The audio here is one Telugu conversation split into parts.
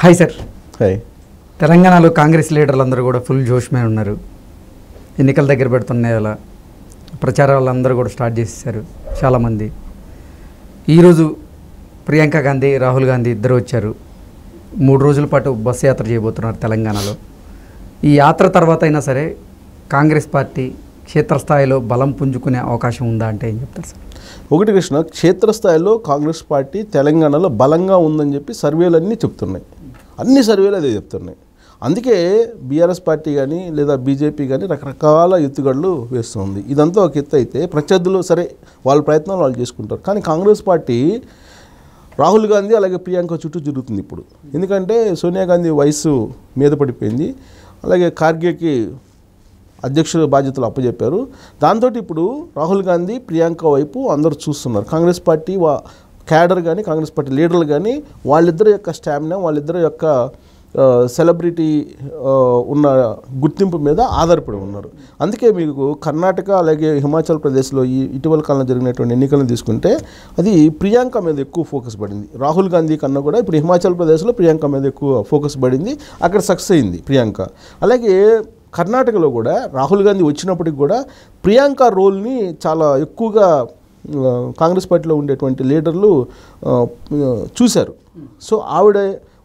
హాయ్ సార్ హాయ్ తెలంగాణలో కాంగ్రెస్ లీడర్లందరూ కూడా ఫుల్ జోష్మే ఉన్నారు ఎన్నికల దగ్గర పెడుతున్నాయి అలా ప్రచారాలు అందరూ కూడా స్టార్ట్ చేసేసారు చాలామంది ఈరోజు ప్రియాంక గాంధీ రాహుల్ గాంధీ ఇద్దరు వచ్చారు మూడు రోజుల పాటు బస్సు యాత్ర చేయబోతున్నారు తెలంగాణలో ఈ యాత్ర తర్వాత అయినా సరే కాంగ్రెస్ పార్టీ క్షేత్రస్థాయిలో బలం పుంజుకునే అవకాశం ఉందా అంటే ఏం చెప్తారు సార్ ఒకటి కృష్ణ క్షేత్రస్థాయిలో కాంగ్రెస్ పార్టీ తెలంగాణలో బలంగా ఉందని చెప్పి సర్వేలన్నీ చెప్తున్నాయి అన్ని సర్వేలు అదే చెప్తున్నాయి అందుకే బీఆర్ఎస్ పార్టీ కానీ లేదా బీజేపీ కానీ రకరకాల ఎత్తుగడలు వేస్తుంది ఇదంతా ఒక ఎత్తు అయితే ప్రత్యర్థులు సరే వాళ్ళ ప్రయత్నాలు వాళ్ళు చేసుకుంటారు కానీ కాంగ్రెస్ పార్టీ రాహుల్ గాంధీ అలాగే ప్రియాంక చుట్టూ జరుగుతుంది ఇప్పుడు ఎందుకంటే సోనియా గాంధీ వయసు మీద పడిపోయింది అలాగే కార్గేకి అధ్యక్షుల బాధ్యతలు అప్పచెప్పారు దాంతో ఇప్పుడు రాహుల్ గాంధీ ప్రియాంక వైపు అందరూ చూస్తున్నారు కాంగ్రెస్ పార్టీ వా క్యాడర్ కానీ కాంగ్రెస్ పార్టీ లీడర్లు కానీ వాళ్ళిద్దరి యొక్క స్టామినా వాళ్ళిద్దరి యొక్క సెలబ్రిటీ ఉన్న గుర్తింపు మీద ఆధారపడి ఉన్నారు అందుకే మీకు కర్ణాటక అలాగే హిమాచల్ ప్రదేశ్లో ఈ ఇటీవల కాలంలో జరిగినటువంటి ఎన్నికలను తీసుకుంటే అది ప్రియాంక మీద ఎక్కువ ఫోకస్ పడింది రాహుల్ గాంధీ కన్నా కూడా ఇప్పుడు హిమాచల్ ప్రదేశ్లో ప్రియాంక మీద ఎక్కువ ఫోకస్ పడింది అక్కడ సక్సెస్ అయింది ప్రియాంక అలాగే కర్ణాటకలో కూడా రాహుల్ గాంధీ వచ్చినప్పటికి కూడా ప్రియాంక రోల్ని చాలా ఎక్కువగా కాంగ్రెస్ పార్టీలో ఉండేటువంటి లీడర్లు చూశారు సో ఆవిడ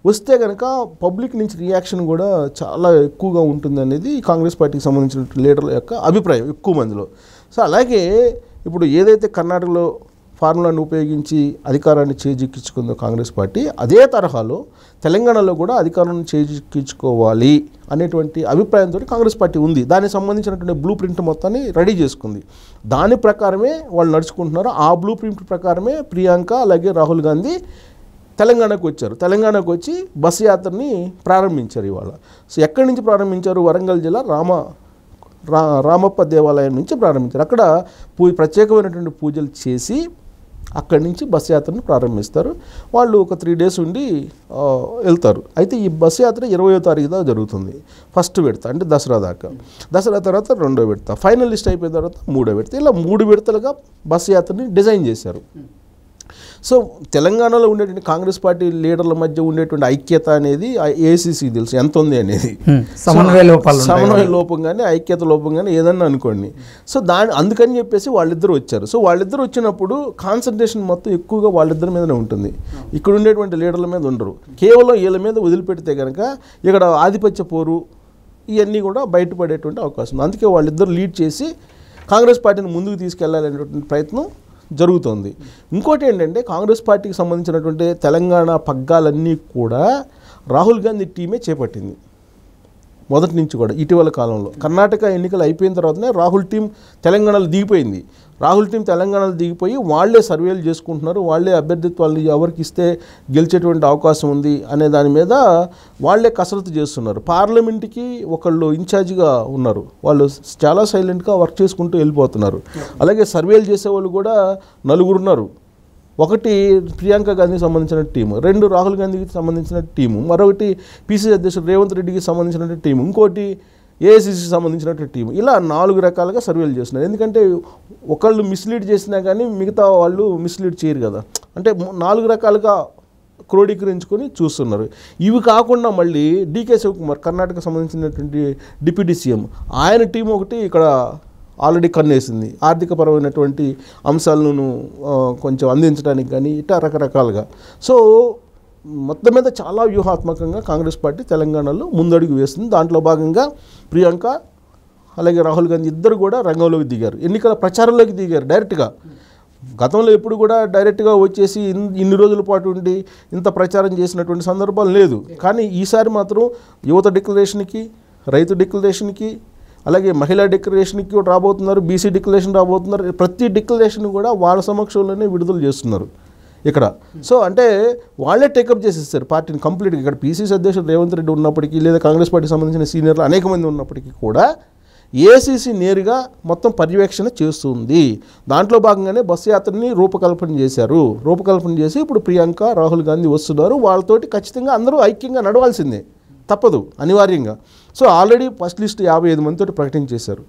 వస్తే కనుక పబ్లిక్ నుంచి రియాక్షన్ కూడా చాలా ఎక్కువగా ఉంటుందనేది కాంగ్రెస్ పార్టీకి సంబంధించిన లీడర్ల యొక్క అభిప్రాయం ఎక్కువ మందిలో సో అలాగే ఇప్పుడు ఏదైతే కర్ణాటకలో ఫార్ములాను ఉపయోగించి అధికారాన్ని చేజిక్కించుకుందో కాంగ్రెస్ పార్టీ అదే తరహాలో తెలంగాణలో కూడా అధికారాన్ని చేజిక్కించుకోవాలి అనేటువంటి అభిప్రాయంతో కాంగ్రెస్ పార్టీ ఉంది దానికి సంబంధించినటువంటి బ్లూ ప్రింట్ మొత్తాన్ని రెడీ చేసుకుంది దాని ప్రకారమే వాళ్ళు నడుచుకుంటున్నారు ఆ బ్లూ ప్రింట్ ప్రకారమే ప్రియాంక అలాగే రాహుల్ గాంధీ తెలంగాణకు వచ్చారు తెలంగాణకు వచ్చి బస్ యాత్రని ప్రారంభించారు ఇవాళ సో ఎక్కడి నుంచి ప్రారంభించారు వరంగల్ జిల్లా రామ రామప్ప దేవాలయం నుంచి ప్రారంభించారు అక్కడ పూ ప్రత్యేకమైనటువంటి పూజలు చేసి అక్కడి నుంచి బస్ యాత్రను ప్రారంభిస్తారు వాళ్ళు ఒక త్రీ డేస్ ఉండి వెళ్తారు అయితే ఈ బస్ యాత్ర ఇరవయో తారీఖు దాకా జరుగుతుంది ఫస్ట్ విడత అంటే దసరా దాకా దసరా తర్వాత రెండో విడత ఫైనలిస్ట్ అయిపోయిన తర్వాత మూడో విడత ఇలా మూడు విడతలుగా బస్ యాత్రని డిజైన్ చేశారు సో తెలంగాణలో ఉండేటువంటి కాంగ్రెస్ పార్టీ లీడర్ల మధ్య ఉండేటువంటి ఐక్యత అనేది ఏసీసీ తెలుసు ఎంత ఉంది అనేది సమన్వయ లోపం సమన్వయ లోపం కానీ ఐక్యత లోపం కానీ ఏదన్నా అనుకోండి సో దాని అందుకని చెప్పేసి వాళ్ళిద్దరు వచ్చారు సో వాళ్ళిద్దరు వచ్చినప్పుడు కాన్సన్ట్రేషన్ మొత్తం ఎక్కువగా వాళ్ళిద్దరి మీదనే ఉంటుంది ఇక్కడ ఉండేటువంటి లీడర్ల మీద ఉండరు కేవలం వీళ్ళ మీద వదిలిపెడితే కనుక ఇక్కడ ఆధిపత్య పోరు ఇవన్నీ కూడా బయటపడేటువంటి అవకాశం ఉంది అందుకే వాళ్ళిద్దరు లీడ్ చేసి కాంగ్రెస్ పార్టీని ముందుకు తీసుకెళ్లాలనేటువంటి ప్రయత్నం జరుగుతోంది ఇంకోటి ఏంటంటే కాంగ్రెస్ పార్టీకి సంబంధించినటువంటి తెలంగాణ పగ్గాలన్నీ కూడా రాహుల్ గాంధీ టీమే చేపట్టింది మొదటి నుంచి కూడా ఇటీవల కాలంలో కర్ణాటక ఎన్నికలు అయిపోయిన తర్వాతనే రాహుల్ టీం తెలంగాణలో దిగిపోయింది రాహుల్ టీం తెలంగాణలో దిగిపోయి వాళ్లే సర్వేలు చేసుకుంటున్నారు వాళ్లే అభ్యర్థిత్వాలు ఎవరికి ఇస్తే గెలిచేటువంటి అవకాశం ఉంది అనే దాని మీద వాళ్లే కసరత్తు చేస్తున్నారు పార్లమెంట్కి ఒకళ్ళు ఇన్ఛార్జిగా ఉన్నారు వాళ్ళు చాలా సైలెంట్గా వర్క్ చేసుకుంటూ వెళ్ళిపోతున్నారు అలాగే సర్వేలు చేసేవాళ్ళు కూడా నలుగురున్నారు ఒకటి ప్రియాంక గాంధీకి సంబంధించిన టీము రెండు రాహుల్ గాంధీకి సంబంధించిన టీము మరొకటి పీసీసీ అధ్యక్షుడు రేవంత్ రెడ్డికి సంబంధించిన టీము ఇంకోటి ఏఐసిసికి సంబంధించినటువంటి టీం ఇలా నాలుగు రకాలుగా సర్వేలు చేస్తున్నారు ఎందుకంటే ఒకళ్ళు మిస్లీడ్ చేసినా కానీ మిగతా వాళ్ళు మిస్లీడ్ చేయరు కదా అంటే నాలుగు రకాలుగా క్రోడీకరించుకొని చూస్తున్నారు ఇవి కాకుండా మళ్ళీ డీకే శివకుమార్ కర్ణాటక సంబంధించినటువంటి డిప్యూటీ సీఎం ఆయన టీం ఒకటి ఇక్కడ ఆల్రెడీ కన్నేసింది ఆర్థికపరమైనటువంటి అంశాలను కొంచెం అందించడానికి కానీ ఇట్లా రకరకాలుగా సో మొత్తం మీద చాలా వ్యూహాత్మకంగా కాంగ్రెస్ పార్టీ తెలంగాణలో ముందడుగు వేస్తుంది దాంట్లో భాగంగా ప్రియాంక అలాగే రాహుల్ గాంధీ ఇద్దరు కూడా రంగంలోకి దిగారు ఎన్నికల ప్రచారంలోకి దిగారు డైరెక్ట్గా గతంలో ఎప్పుడు కూడా డైరెక్ట్గా వచ్చేసి ఇన్ని రోజుల పాటు ఉండి ఇంత ప్రచారం చేసినటువంటి సందర్భాలు లేదు కానీ ఈసారి మాత్రం యువత డిక్లరేషన్కి రైతు డిక్లరేషన్కి అలాగే మహిళా డిక్లరేషన్కి రాబోతున్నారు బీసీ డిక్లరేషన్ రాబోతున్నారు ప్రతి డిక్లరేషన్ కూడా వాళ్ళ సమక్షంలోనే విడుదల చేస్తున్నారు ఇక్కడ సో అంటే వాళ్ళే టేకప్ చేసేస్తారు పార్టీని కంప్లీట్గా ఇక్కడ పీసీసీ అధ్యక్షుడు రేవంత్ రెడ్డి ఉన్నప్పటికీ లేదా కాంగ్రెస్ పార్టీకి సంబంధించిన సీనియర్లు అనేక మంది ఉన్నప్పటికీ కూడా ఏసీసీ నేరుగా మొత్తం పర్యవేక్షణ చేస్తుంది దాంట్లో భాగంగానే బస్సు యాత్రని రూపకల్పన చేశారు రూపకల్పన చేసి ఇప్పుడు ప్రియాంక రాహుల్ గాంధీ వస్తున్నారు వాళ్ళతోటి ఖచ్చితంగా అందరూ ఐక్యంగా నడవాల్సిందే తప్పదు అనివార్యంగా సో ఆల్రెడీ ఫస్ట్ లిస్ట్ యాభై ఐదు మందితో ప్రకటించేశారు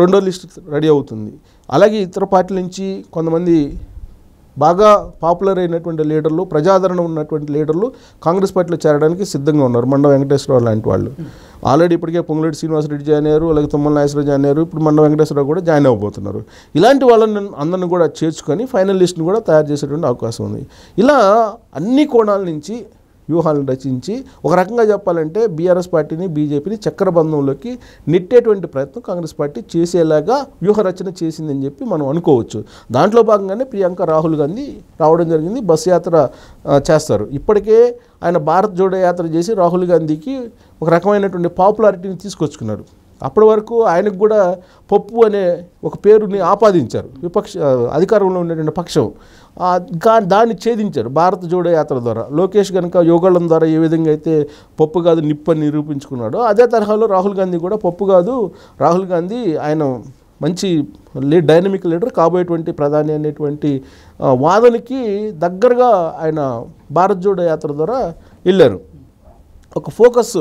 రెండో లిస్ట్ రెడీ అవుతుంది అలాగే ఇతర పార్టీల నుంచి కొంతమంది బాగా పాపులర్ అయినటువంటి లీడర్లు ప్రజాదరణ ఉన్నటువంటి లీడర్లు కాంగ్రెస్ పార్టీలో చేరడానికి సిద్ధంగా ఉన్నారు మండ వెంకటేశ్వరరావు లాంటి వాళ్ళు ఆల్రెడీ ఇప్పటికే పొంగులేటి శ్రీనివాసరెడ్డి జాయిన్ అయ్యారు అలాగే తుమ్మల నాగేశ్వరరావు జాయిన్ అయ్యారు ఇప్పుడు మండ వెంకటేశ్వరరావు కూడా జాయిన్ అవ్వబోతున్నారు ఇలాంటి వాళ్ళని అందరిని కూడా చేర్చుకొని ఫైనల్ లిస్ట్ని కూడా తయారు చేసేటువంటి అవకాశం ఉంది ఇలా అన్ని కోణాల నుంచి వ్యూహాలను రచించి ఒక రకంగా చెప్పాలంటే బీఆర్ఎస్ పార్టీని బీజేపీని చక్రబంధంలోకి నెట్టేటువంటి ప్రయత్నం కాంగ్రెస్ పార్టీ చేసేలాగా వ్యూహరచన చేసిందని చెప్పి మనం అనుకోవచ్చు దాంట్లో భాగంగానే ప్రియాంక రాహుల్ గాంధీ రావడం జరిగింది బస్సు యాత్ర చేస్తారు ఇప్పటికే ఆయన భారత్ జోడో యాత్ర చేసి రాహుల్ గాంధీకి ఒక రకమైనటువంటి పాపులారిటీని తీసుకొచ్చుకున్నారు అప్పటి వరకు ఆయనకు కూడా పప్పు అనే ఒక పేరుని ఆపాదించారు విపక్ష అధికారంలో ఉన్నటువంటి పక్షం దాన్ని ఛేదించారు భారత జోడో యాత్ర ద్వారా లోకేష్ కనుక యోగాళం ద్వారా ఏ విధంగా అయితే పప్పు కాదు నిప్పు అని నిరూపించుకున్నాడో అదే తరహాలో రాహుల్ గాంధీ కూడా పప్పు కాదు రాహుల్ గాంధీ ఆయన మంచి లీ డైనమిక్ లీడర్ కాబోయేటువంటి ప్రధాని అనేటువంటి వాదనకి దగ్గరగా ఆయన భారత్ జోడో యాత్ర ద్వారా వెళ్ళారు ఒక ఫోకస్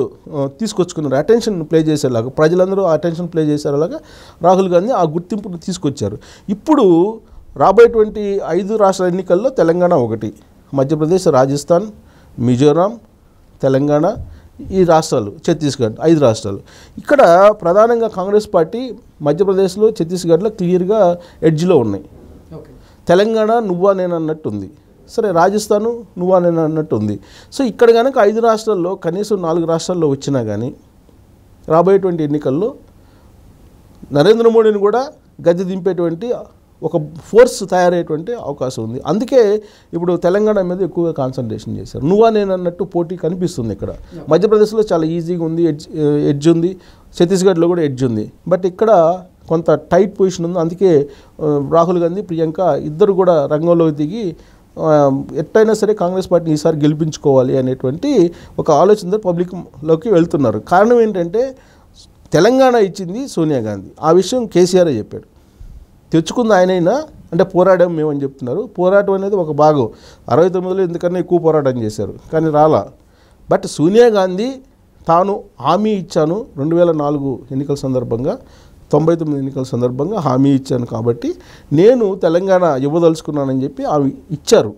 తీసుకొచ్చుకున్నారు అటెన్షన్ ప్లే చేసేలాగా ప్రజలందరూ అటెన్షన్ ప్లే చేసేలాగా రాహుల్ గాంధీ ఆ గుర్తింపును తీసుకొచ్చారు ఇప్పుడు రాబోయేటువంటి ఐదు రాష్ట్ర ఎన్నికల్లో తెలంగాణ ఒకటి మధ్యప్రదేశ్ రాజస్థాన్ మిజోరాం తెలంగాణ ఈ రాష్ట్రాలు ఛత్తీస్గఢ్ ఐదు రాష్ట్రాలు ఇక్కడ ప్రధానంగా కాంగ్రెస్ పార్టీ మధ్యప్రదేశ్లో ఛత్తీస్గఢ్లో క్లియర్గా ఎడ్జ్లో ఉన్నాయి తెలంగాణ నువ్వా నేను సరే రాజస్థాను నువ్వా నేను సో ఇక్కడ కనుక ఐదు రాష్ట్రాల్లో కనీసం నాలుగు రాష్ట్రాల్లో వచ్చినా కానీ రాబోయేటువంటి ఎన్నికల్లో నరేంద్ర మోడీని కూడా గద్దె దింపేటువంటి ఒక ఫోర్స్ తయారయ్యేటువంటి అవకాశం ఉంది అందుకే ఇప్పుడు తెలంగాణ మీద ఎక్కువగా కాన్సన్ట్రేషన్ చేశారు నువ్వా నేను అన్నట్టు పోటీ కనిపిస్తుంది ఇక్కడ మధ్యప్రదేశ్లో చాలా ఈజీగా ఉంది ఎడ్జ్ ఎడ్జ్ uh, ఉంది ఛత్తీస్గఢ్లో కూడా ఎడ్జ్ ఉంది బట్ ఇక్కడ కొంత టైట్ పొజిషన్ ఉంది అందుకే uh, రాహుల్ గాంధీ ప్రియాంక ఇద్దరు కూడా రంగంలో దిగి um, ఎట్టయినా సరే కాంగ్రెస్ పార్టీని ఈసారి గెలిపించుకోవాలి అనేటువంటి ఒక ఆలోచనతో పబ్లిక్లోకి వెళ్తున్నారు కారణం ఏంటంటే తెలంగాణ ఇచ్చింది సోనియా గాంధీ ఆ విషయం కేసీఆర్ చెప్పాడు తెచ్చుకుంది ఆయనైనా అంటే పోరాడాం మేమని చెప్తున్నారు పోరాటం అనేది ఒక భాగం అరవై తొమ్మిదిలో ఎందుకన్నా ఎక్కువ పోరాటం చేశారు కానీ రాలా బట్ సోనియా గాంధీ తాను హామీ ఇచ్చాను రెండు వేల నాలుగు ఎన్నికల సందర్భంగా తొంభై తొమ్మిది ఎన్నికల సందర్భంగా హామీ ఇచ్చాను కాబట్టి నేను తెలంగాణ ఇవ్వదలుచుకున్నానని చెప్పి ఆమె ఇచ్చారు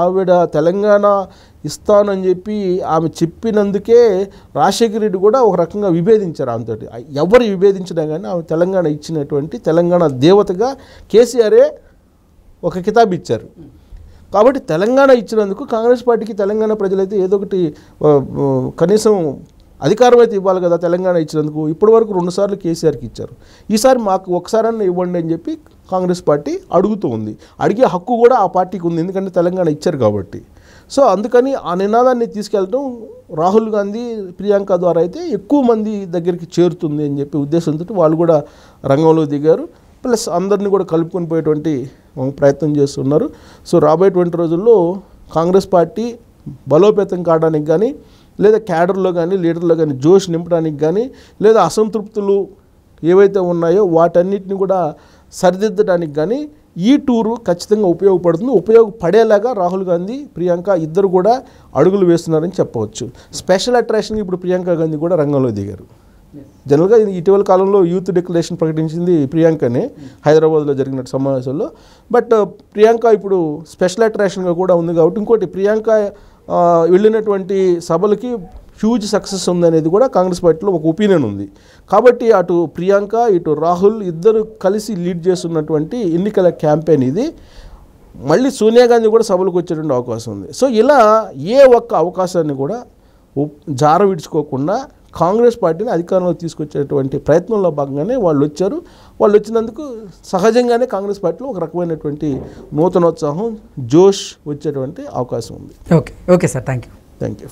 ఆవిడ తెలంగాణ ఇస్తానని చెప్పి ఆమె చెప్పినందుకే రాజశేఖర రెడ్డి కూడా ఒక రకంగా విభేదించారు ఆమెతోటి ఎవరు విభేదించినా కానీ ఆమె తెలంగాణ ఇచ్చినటువంటి తెలంగాణ దేవతగా కేసీఆరే ఒక కితాబ్ ఇచ్చారు కాబట్టి తెలంగాణ ఇచ్చినందుకు కాంగ్రెస్ పార్టీకి తెలంగాణ ప్రజలైతే ఏదో ఒకటి కనీసం అధికారం అయితే ఇవ్వాలి కదా తెలంగాణ ఇచ్చినందుకు ఇప్పటివరకు రెండుసార్లు కేసీఆర్కి ఇచ్చారు ఈసారి మాకు ఒకసారన్నా ఇవ్వండి అని చెప్పి కాంగ్రెస్ పార్టీ అడుగుతూ ఉంది అడిగే హక్కు కూడా ఆ పార్టీకి ఉంది ఎందుకంటే తెలంగాణ ఇచ్చారు కాబట్టి సో అందుకని ఆ నినాదాన్ని తీసుకెళ్ళడం రాహుల్ గాంధీ ప్రియాంక ద్వారా అయితే ఎక్కువ మంది దగ్గరికి చేరుతుంది అని చెప్పి ఉద్దేశంతో వాళ్ళు కూడా రంగంలో దిగారు ప్లస్ అందరినీ కూడా కలుపుకొని పోయేటువంటి ప్రయత్నం చేస్తున్నారు సో రాబోయేటువంటి రోజుల్లో కాంగ్రెస్ పార్టీ బలోపేతం కావడానికి కానీ లేదా క్యాడర్లో కానీ లీడర్లో కానీ జోష్ నింపడానికి కానీ లేదా అసంతృప్తులు ఏవైతే ఉన్నాయో వాటన్నిటిని కూడా సరిదిద్దడానికి కానీ ఈ టూరు ఖచ్చితంగా ఉపయోగపడుతుంది ఉపయోగపడేలాగా రాహుల్ గాంధీ ప్రియాంక ఇద్దరు కూడా అడుగులు వేస్తున్నారని చెప్పవచ్చు స్పెషల్ అట్రాక్షన్ ఇప్పుడు ప్రియాంక గాంధీ కూడా రంగంలో దిగారు జనరల్గా ఇటీవల కాలంలో యూత్ డిక్లరేషన్ ప్రకటించింది ప్రియాంకనే హైదరాబాద్లో జరిగిన సమావేశంలో బట్ ప్రియాంక ఇప్పుడు స్పెషల్ అట్రాక్షన్గా కూడా ఉంది కాబట్టి ఇంకోటి ప్రియాంక వెళ్ళినటువంటి సభలకి హ్యూజ్ సక్సెస్ ఉందనేది కూడా కాంగ్రెస్ పార్టీలో ఒక ఒపీనియన్ ఉంది కాబట్టి అటు ప్రియాంక ఇటు రాహుల్ ఇద్దరు కలిసి లీడ్ చేస్తున్నటువంటి ఎన్నికల క్యాంపెయిన్ ఇది మళ్ళీ సోనియా గాంధీ కూడా సభలకు వచ్చేటువంటి అవకాశం ఉంది సో ఇలా ఏ ఒక్క అవకాశాన్ని కూడా జార విడుచుకోకుండా కాంగ్రెస్ పార్టీని అధికారంలో తీసుకొచ్చేటువంటి ప్రయత్నంలో భాగంగానే వాళ్ళు వచ్చారు వాళ్ళు వచ్చినందుకు సహజంగానే కాంగ్రెస్ పార్టీలో ఒక రకమైనటువంటి నూతనోత్సాహం జోష్ వచ్చేటువంటి అవకాశం ఉంది okay okay sir thank you thank you